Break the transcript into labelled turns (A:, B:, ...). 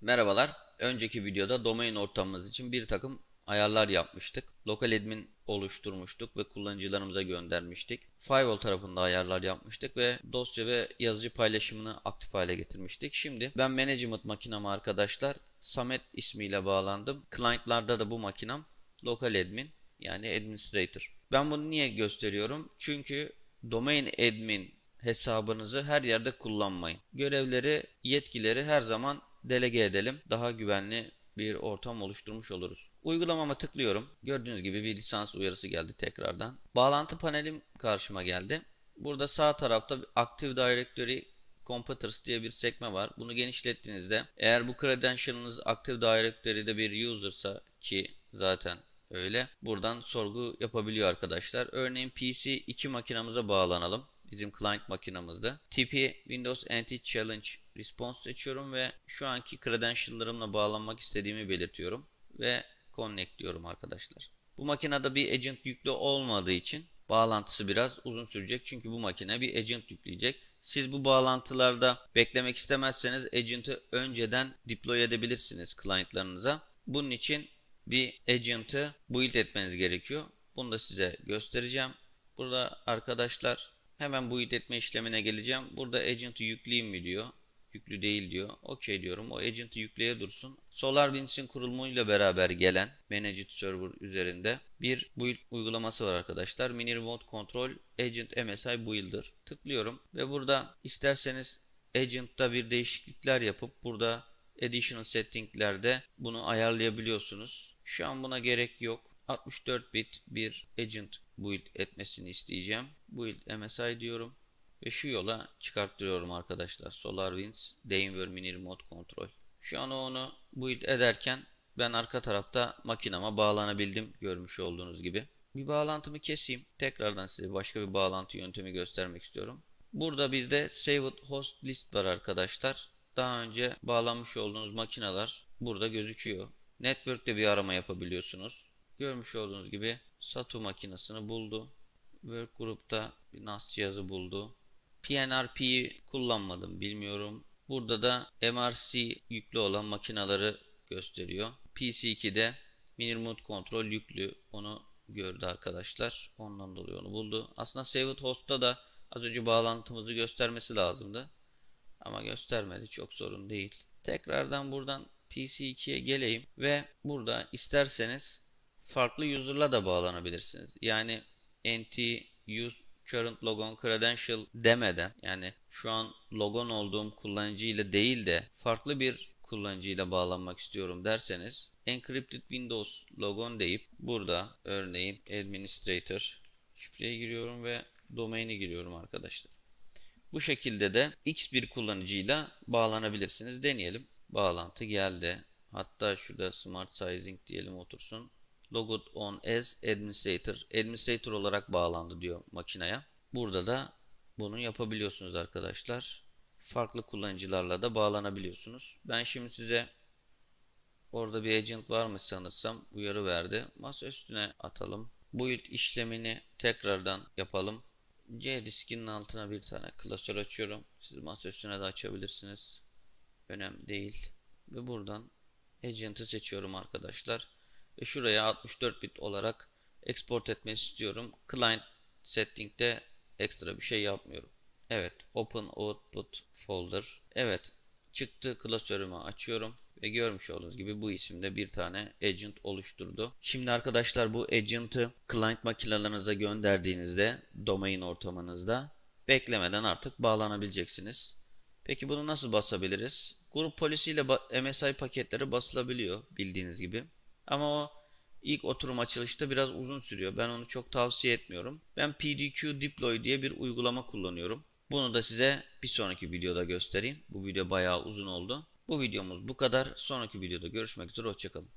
A: Merhabalar. Önceki videoda domain ortamımız için bir takım ayarlar yapmıştık. Lokal admin oluşturmuştuk ve kullanıcılarımıza göndermiştik. Firewall tarafında ayarlar yapmıştık ve dosya ve yazıcı paylaşımını aktif hale getirmiştik. Şimdi ben management makinam arkadaşlar Samet ismiyle bağlandım. Client'larda da bu makinam lokal admin yani administrator. Ben bunu niye gösteriyorum? Çünkü domain admin hesabınızı her yerde kullanmayın. Görevleri, yetkileri her zaman delege edelim. Daha güvenli bir ortam oluşturmuş oluruz. Uygulamama tıklıyorum. Gördüğünüz gibi bir lisans uyarısı geldi tekrardan. Bağlantı panelim karşıma geldi. Burada sağ tarafta Active Directory Computers diye bir sekme var. Bunu genişlettiğinizde eğer bu credential'ınız Active Directory'de bir user'sa ki zaten öyle. Buradan sorgu yapabiliyor arkadaşlar. Örneğin PC 2 makinamıza bağlanalım bizim client makinamızda. TP Windows NT Challenge Response seçiyorum ve şu anki credential'larımla bağlanmak istediğimi belirtiyorum ve connect diyorum arkadaşlar. Bu makinede bir agent yüklü olmadığı için bağlantısı biraz uzun sürecek. Çünkü bu makine bir agent yükleyecek. Siz bu bağlantılarda beklemek istemezseniz agent'ı önceden deploy edebilirsiniz client'larınıza. Bunun için bir agent'ı build etmeniz gerekiyor. Bunu da size göstereceğim. Burada arkadaşlar Hemen bu etme işlemine geleceğim. Burada agent'ı yükleyeyim mi diyor. Yüklü değil diyor. Okey diyorum. O agent'ı yükleye dursun. SolarWinds'in kurulumuyla beraber gelen Managed Server üzerinde bir build uygulaması var arkadaşlar. Mini Remote Control Agent MSI Builder. Tıklıyorum ve burada isterseniz agent'ta bir değişiklikler yapıp burada additional settinglerde bunu ayarlayabiliyorsunuz. Şu an buna gerek yok. 64 bit bir agent build etmesini isteyeceğim. Build MSI diyorum. Ve şu yola çıkarttırıyorum arkadaşlar. SolarWinds Daimler Mini Remote Control. Şu an onu build ederken ben arka tarafta makinama bağlanabildim görmüş olduğunuz gibi. Bir bağlantımı keseyim. Tekrardan size başka bir bağlantı yöntemi göstermek istiyorum. Burada bir de Saved Host List var arkadaşlar. Daha önce bağlanmış olduğunuz makineler burada gözüküyor. Network'te bir arama yapabiliyorsunuz. Görmüş olduğunuz gibi SATU makinesini buldu. Work grupta bir NAS cihazı buldu. PNRP'yi kullanmadım bilmiyorum. Burada da MRC yüklü olan makinaları gösteriyor. PC2'de mini remote kontrol yüklü onu gördü arkadaşlar. Ondan dolayı onu buldu. Aslında Saved Host'ta da az önce bağlantımızı göstermesi lazımdı. Ama göstermedi. Çok sorun değil. Tekrardan buradan PC2'ye geleyim ve burada isterseniz farklı user'la da bağlanabilirsiniz. Yani NT use current logon credential demeden yani şu an logon olduğum kullanıcı ile değil de farklı bir kullanıcıyla bağlanmak istiyorum derseniz encrypted windows logon deyip burada örneğin administrator şifreye giriyorum ve domaini giriyorum arkadaşlar. Bu şekilde de X bir kullanıcıyla bağlanabilirsiniz. Deneyelim. Bağlantı geldi. Hatta şurada smart sizing diyelim otursun. Logged on as administrator. Administrator olarak bağlandı diyor makineye. Burada da bunu yapabiliyorsunuz arkadaşlar. Farklı kullanıcılarla da bağlanabiliyorsunuz. Ben şimdi size orada bir agent varmış sanırsam uyarı verdi. Masa üstüne atalım. Build işlemini tekrardan yapalım. C diskinin altına bir tane klasör açıyorum. Siz masa üstüne de açabilirsiniz. Önemli değil. Ve buradan agent'ı seçiyorum arkadaşlar ve şuraya 64 bit olarak export etmesi istiyorum. Client setting'de ekstra bir şey yapmıyorum. Evet. Open Output Folder. Evet. Çıktı klasörümü açıyorum. Ve görmüş olduğunuz gibi bu isimde bir tane agent oluşturdu. Şimdi arkadaşlar bu agent'ı client makinelerinize gönderdiğinizde domain ortamınızda beklemeden artık bağlanabileceksiniz. Peki bunu nasıl basabiliriz? Grup polisiyle MSI paketleri basılabiliyor bildiğiniz gibi. Ama o ilk oturum açılışta biraz uzun sürüyor. Ben onu çok tavsiye etmiyorum. Ben PDQ Deploy diye bir uygulama kullanıyorum. Bunu da size bir sonraki videoda göstereyim. Bu video bayağı uzun oldu. Bu videomuz bu kadar. Sonraki videoda görüşmek üzere. Hoşçakalın.